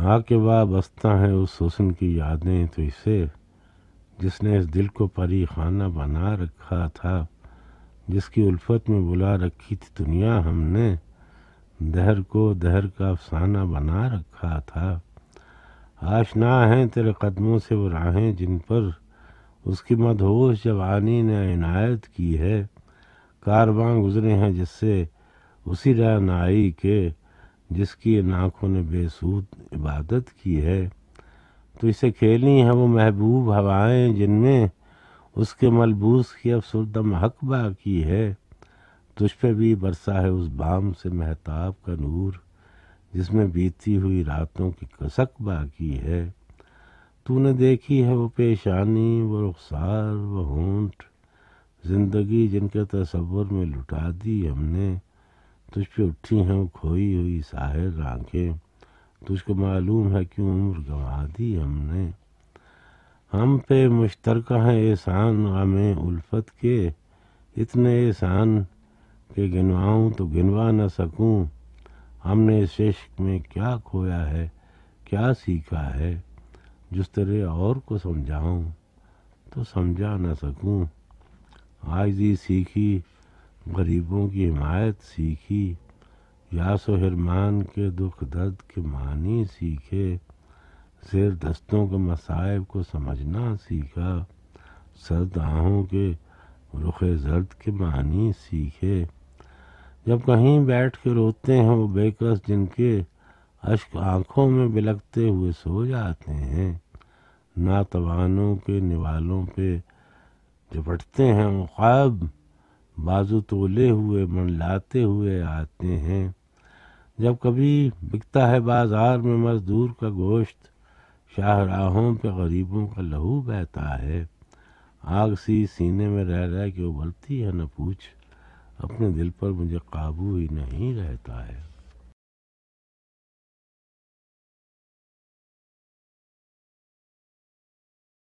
جہاں کے بابست ہیں اس حسن کی یادیں تو اسے جس نے اس دل کو پری خانہ بنا رکھا تھا جس کی الفت میں بلا رکھی تھی دنیا ہم نے دہر کو دہر کا افسانہ بنا رکھا تھا آشنا ہیں تیرے قدموں سے وہ راہیں جن پر اس کی مدہوش جوانی نے عنایت کی ہے کارواں گزرے ہیں جس سے اسی رہنائی کے جس کی ان آنکھوں نے بے سود عبادت کی ہے تو اسے کھیلی ہیں وہ محبوب ہوائیں جن میں اس کے ملبوس کی افسردم سردم حق باقی ہے تجھ پہ بھی برسا ہے اس بام سے محتاب کا نور جس میں بیتی ہوئی راتوں کی کسک باقی ہے تو نے دیکھی ہے وہ پیشانی وہ رخسار وہ ہونٹ زندگی جن کے تصور میں لٹا دی ہم نے تجھ پہ اٹھی ہیں کھوئی ہوئی ساحر آنکھیں تجھ کو معلوم ہے کیوں عمر گنوا دی ہم نے ہم پہ مشترکہ ہیں احسان غم الفت کے اتنے احسان کہ گنواؤں تو گنوا نہ سکوں ہم نے اس عشق میں کیا کھویا ہے کیا سیکھا ہے جس طرح اور کو سمجھاؤں تو سمجھا نہ سکوں دی سیکھی غریبوں کی حمایت سیکھی یاس و حرمان کے دکھ درد کے معنی سیکھے زیر دستوں کے مصائب کو سمجھنا سیکھا سرد آہوں کے رخ زرد کے معنی سیکھے جب کہیں بیٹھ کے روتے ہیں وہ بےکس جن کے اشک آنکھوں میں بلکتے ہوئے سو جاتے ہیں ناتوانوں کے نوالوں پہ جپٹتے ہیں وہ خواب بازو تولے ہوئے منڈلاتے ہوئے آتے ہیں جب کبھی بکتا ہے بازار میں مزدور کا گوشت شاہراہوں پہ غریبوں کا لہو بہتا ہے آگ سی سینے میں رہ رہ کے وہ بلتی ہے نہ پوچھ اپنے دل پر مجھے قابو ہی نہیں رہتا ہے